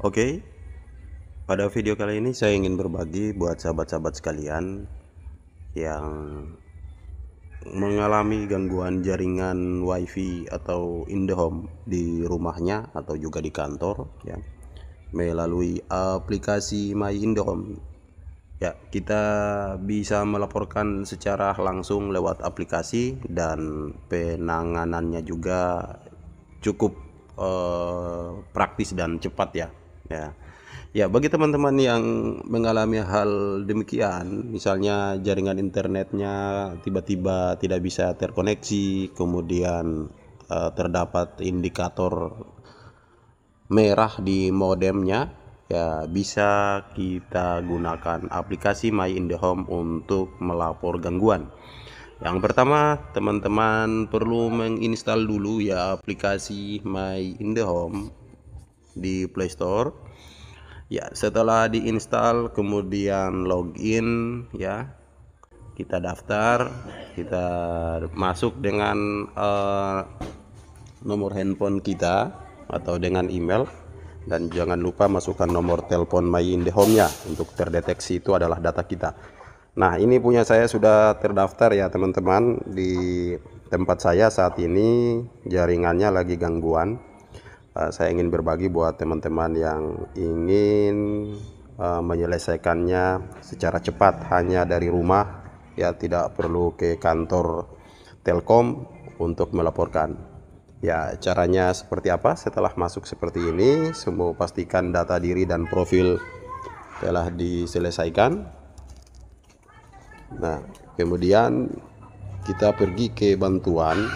Oke, okay. pada video kali ini saya ingin berbagi buat sahabat-sahabat sekalian yang mengalami gangguan jaringan WiFi atau in the home di rumahnya atau juga di kantor ya melalui aplikasi My Indom. Ya, kita bisa melaporkan secara langsung lewat aplikasi dan penanganannya juga cukup eh, praktis dan cepat ya ya ya bagi teman-teman yang mengalami hal demikian misalnya jaringan internetnya tiba-tiba tidak bisa terkoneksi kemudian eh, terdapat indikator merah di modemnya ya bisa kita gunakan aplikasi My in the Home untuk melapor gangguan yang pertama teman-teman perlu menginstal dulu ya aplikasi My in the Home di Play Store. Ya, setelah diinstal kemudian login ya. Kita daftar, kita masuk dengan uh, nomor handphone kita atau dengan email dan jangan lupa masukkan nomor telepon My In The Home-nya untuk terdeteksi itu adalah data kita. Nah, ini punya saya sudah terdaftar ya, teman-teman. Di tempat saya saat ini jaringannya lagi gangguan Eh, saya ingin berbagi buat teman-teman yang ingin eh, menyelesaikannya secara cepat hanya dari rumah ya tidak perlu ke kantor Telkom untuk melaporkan. Ya, caranya seperti apa? Setelah masuk seperti ini, semua pastikan data diri dan profil telah diselesaikan. Nah, kemudian kita pergi ke bantuan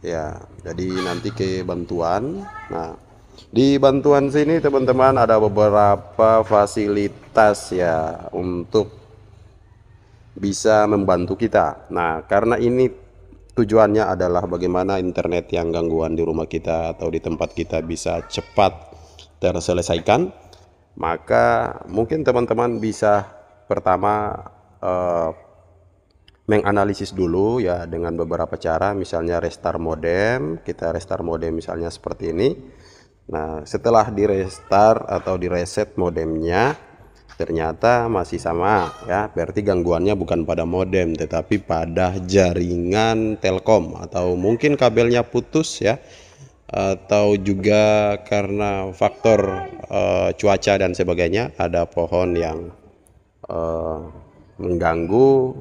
ya jadi nanti ke bantuan nah di bantuan sini teman-teman ada beberapa fasilitas ya untuk bisa membantu kita nah karena ini tujuannya adalah bagaimana internet yang gangguan di rumah kita atau di tempat kita bisa cepat terselesaikan maka mungkin teman-teman bisa pertama eh, menganalisis dulu ya dengan beberapa cara misalnya restart modem kita restart modem misalnya seperti ini nah setelah di restart atau di reset modemnya ternyata masih sama ya berarti gangguannya bukan pada modem tetapi pada jaringan telkom atau mungkin kabelnya putus ya atau juga karena faktor uh, cuaca dan sebagainya ada pohon yang uh, mengganggu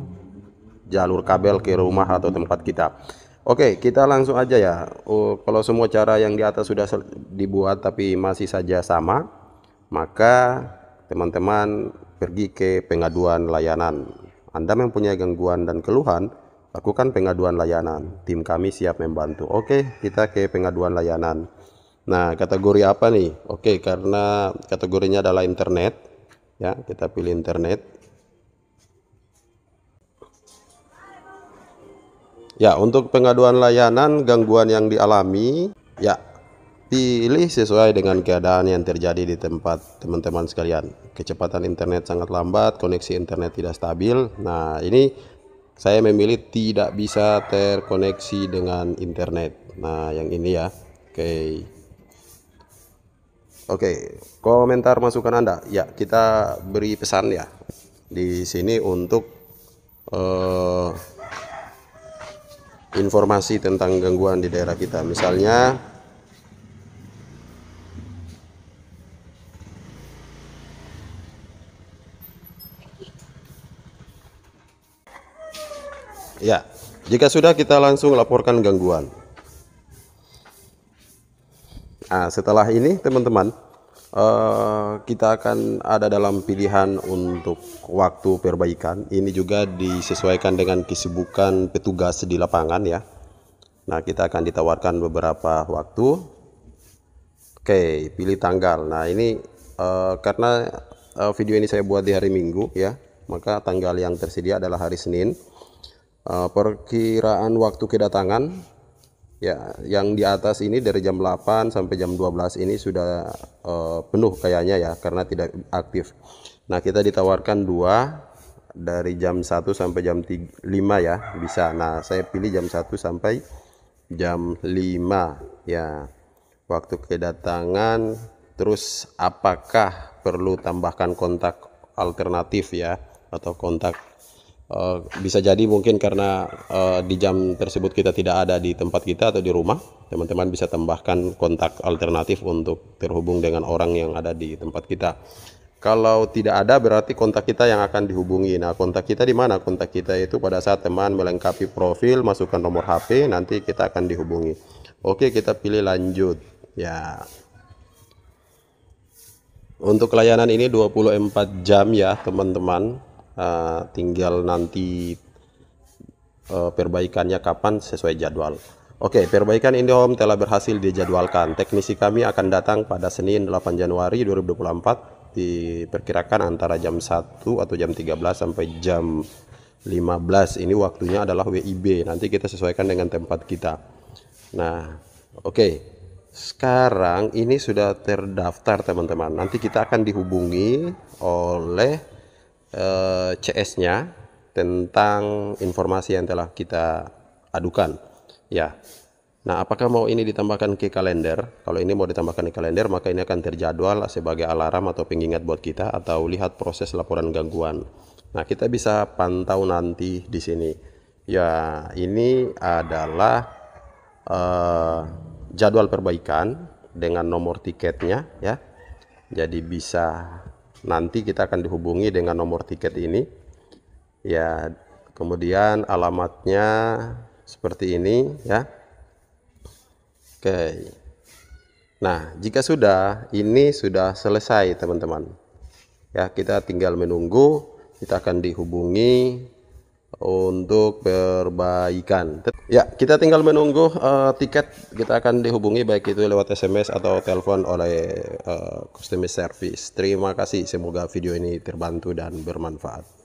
jalur kabel ke rumah atau tempat kita. Oke, kita langsung aja ya. Oh, kalau semua cara yang di atas sudah dibuat tapi masih saja sama, maka teman-teman pergi ke pengaduan layanan. Anda mempunyai gangguan dan keluhan, lakukan pengaduan layanan. Tim kami siap membantu. Oke, kita ke pengaduan layanan. Nah, kategori apa nih? Oke, karena kategorinya adalah internet. Ya, kita pilih internet. Ya, untuk pengaduan layanan gangguan yang dialami, ya pilih sesuai dengan keadaan yang terjadi di tempat teman-teman sekalian. Kecepatan internet sangat lambat, koneksi internet tidak stabil. Nah, ini saya memilih tidak bisa terkoneksi dengan internet. Nah, yang ini ya. Oke. Okay. Oke, okay. komentar masukan Anda. Ya, kita beri pesan ya di sini untuk uh, informasi tentang gangguan di daerah kita. Misalnya Ya, jika sudah kita langsung laporkan gangguan. Nah, setelah ini teman-teman Eh, kita akan ada dalam pilihan untuk waktu perbaikan. Ini juga disesuaikan dengan kesibukan petugas di lapangan ya. Nah, kita akan ditawarkan beberapa waktu. Oke, pilih tanggal. Nah, ini uh, karena uh, video ini saya buat di hari Minggu ya, maka tanggal yang tersedia adalah hari Senin. Uh, perkiraan waktu kedatangan Ya, yang di atas ini dari jam 8 sampai jam 12 ini sudah uh, penuh kayaknya ya karena tidak aktif. Nah, kita ditawarkan dua dari jam 1 sampai jam 5 ya, bisa. Nah, saya pilih jam 1 sampai jam 5 ya. Waktu kedatangan terus apakah perlu tambahkan kontak alternatif ya atau kontak Eh, bisa jadi mungkin karena uh, di jam tersebut kita tidak ada di tempat kita atau di rumah teman-teman bisa tambahkan kontak alternatif untuk terhubung dengan orang yang ada di tempat kita kalau tidak ada berarti kontak kita yang akan dihubungi. Nah, kontak kita di mana? Kontak kita itu pada saat teman melengkapi profil, masukkan nomor HP, nanti kita akan dihubungi. Oke, kita pilih lanjut. Ya. Untuk layanan ini 24 jam ya, teman-teman. Eh, tinggal nanti uh, perbaikannya kapan sesuai jadwal Oke, okay, perbaikan Indihome telah berhasil dijadwalkan. Teknisi kami akan datang pada Senin 8 Januari 2024 diperkirakan antara jam 1 atau jam 13 sampai jam 15. Ini waktunya adalah WIB. Nanti kita sesuaikan dengan tempat kita. Nah, oke. Okay. Sekarang ini sudah terdaftar, teman-teman. Nanti kita akan dihubungi oleh eh, CS-nya tentang informasi yang telah kita adukan. Ya. Nah, apakah mau ini ditambahkan ke kalender? Kalau ini mau ditambahkan ke kalender, maka ini akan terjadwal sebagai alarm atau pengingat buat kita atau lihat proses laporan gangguan. Nah, kita bisa pantau nanti di sini. Ya, ini adalah uh, jadwal perbaikan dengan nomor tiketnya ya. Jadi bisa nanti kita akan dihubungi dengan nomor tiket ini ya kemudian alamatnya seperti ini ya oke nah jika sudah ini sudah selesai teman-teman ya kita tinggal menunggu kita akan dihubungi untuk perbaikan. Ya, kita tinggal menunggu uh, tiket. Kita akan dihubungi baik itu lewat SMS atau telepon oleh uh, customer service. Terima kasih. Semoga video ini terbantu dan bermanfaat.